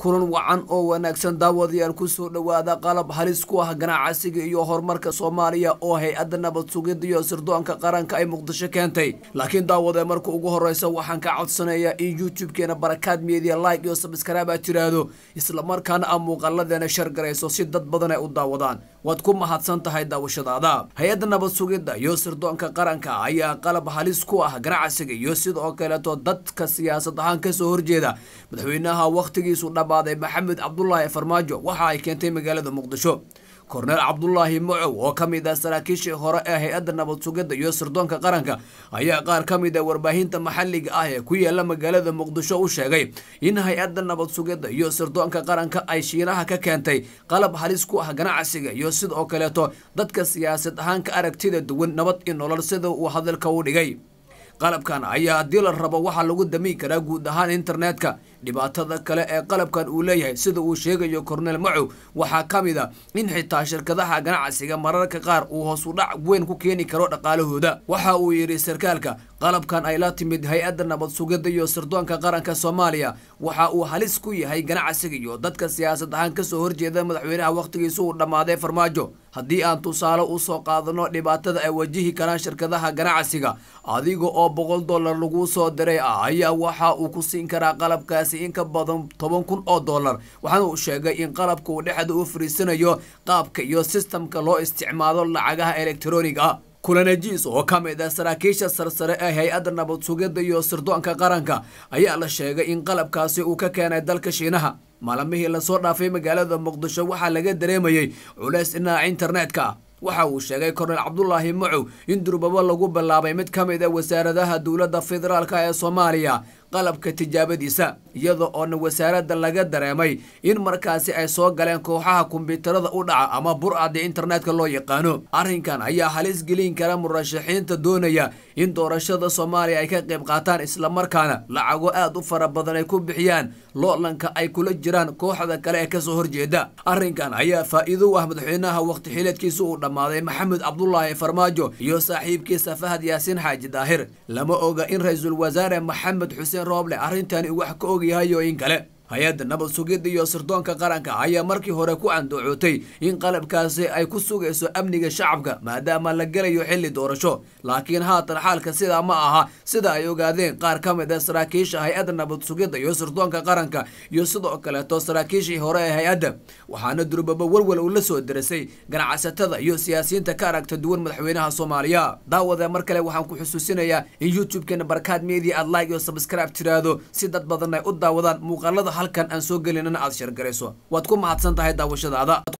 kulan wacan oo wanaagsan daawad ayaal kusoo dhowaada qalab halis ku ah ganacsiga iyo horumarka soomaaliya oo hay-adda nabad sugida iyo sirdoonka qaranka ay muqdisho keentay laakiin daawadee marka ugu horeysa waxaan ka codsanayaa in youtube barakaad media like iyo sabskraibe aad tiraahdo islamarkaana aan muuqaladeena shar garayso si dad badan ay u daawadaan waad ku mahadsan tahay daawashadaada hay-adda nabad sugidda iyo sirdoonka qaranka ayaa qalab halis ku ah ganacsiga iyo sidoo kaleeto dadka siyaasad ahaan kasoo horjeeda madaxweynaha wakhtigiisu dhammaaday maxamed cabdulaahi farmaajo waxa ay keentay magaalada muqdisho korneel cabdulaahi macow oo ka mid ah saraakiishii hore ee hay-adda nabad sugidda iyo sirdoonka qaranka ayaa qaar ka mid ah warbaahinta maxalliga ah ee ku yaala magaalada muqdisho u sheegay in hay-adda nabad sugidda iyo sirdoonka qaranka ay shiinaha ka keentay qalab halis ku ah ganacsiga iyo sidoo kaleeto dadka siyaasad ahaan ka aragtida duwan nabad i nolol sida uu hadalka u dhigay qalabkan ayaa haddii la rabo waxaa lagu damiyn karaa guud ahaan internetka dhibaatada kale ee qalabkan uu leeyahay sida uu sheegayo kornel macow waxaa ka mid a ah in xitaa shirkadaha ganacsiga mararka qaar uu hoos udhac weyn ku keeni karo dhaqaalahooda waxa uu yidhi sarkaalka qalabkan ay la timid hay-adda nabad sugidda iyo sirdoonka qaranka soomaaliya waxa uu halis ku yahay ganacsiga iyo dadka siyaasad ahaan kasoo horjeeda madaxweynaha wakhtigiisa uu dhammaaday farmaajo haddii aan tusaale u soo qaadano dhibaatada ay wajihi karaan shirkadaha ganacsiga adiga oo boqol dollar laguu soo diray ah ayaa waxa uu ku siin karaa qalabkaasi in ka badan toban kun oo dollar waxaana uu sheegay in qalabka uu dhexda u fariisanayo qaabka iyo sistamka loo isticmaalo lacagaha elektroniga kulanajiis oo ka mid ah saraakiisha sarsare ee hay-adda nabad sugidda iyo sirdoonka qaranka ayaa la sheegay in qalabkaasi uu ka keenay dalka shiinaha maalmihii lasoo dhaafay magaalada muqdisho waxaa laga dareemayey culays dhinaca internetka waxa uu sheegay kornel cabdulaahi macow in durbabo lagu bilaabay mid ka mid ah wasaaradaha dowladda federaalka ee soomaaliya qalabka tijaabadiisa iyada oona wasaaradda laga dareemay in markaasi ay soo galeen kooxaha kumbiutarada u dhaca ama burcadda internetka loo yaqaano arrinkan ayaa halis gelin kara murashaxiinta doonaya in doorashada soomaaliya ay ka qayb qaataan islamarkaana lacago aad u fara badan ay ku bixiyaan loolanka ay kula jiraan kooxda kale ee kasoo horjeeda arrinkan ayaa faa'iido u ah madaxweynaha wakhti xileedkiisa uu dhammaaday maxamed cabdulaahi farmaajo iyo saaxiibkiisa fahad yaasiin xaaji daahir lama oga in ra-iisul wasaare maxamed xuseen rooble arrintani wax ka ogyahay oo in kale hay-adda nabad sugidda iyo sirdoonka qaranka ayaa markii hore ku andacootay in qalabkaasi ay ku sugayso amniga shacabka maadaama la gelayo xilli doorasho laakiin haatan xaalka sidaa ma aha sida ay ogaadeen qaar ka mid a ah saraakiisha hay-adda nabad sugidda iyo sirdoonka qaranka iyo sidoo kaleeto saraakiishii hore ee hay-adda waxaana durbaba walwal uu la soo darasay ganacsatada iyo siyaasiyiinta ka aragta duwan madaxweynaha soomaaliya daawada mar kale waxaan ku xusuusinayaa in youtube barkaad media aad like iyo sabscribe tiraahdo si dad badanay ay u daawadaan muuqaalada halkan aan soo gelinana aad sheergarayso waad ku mahadsan tahay daawashadaada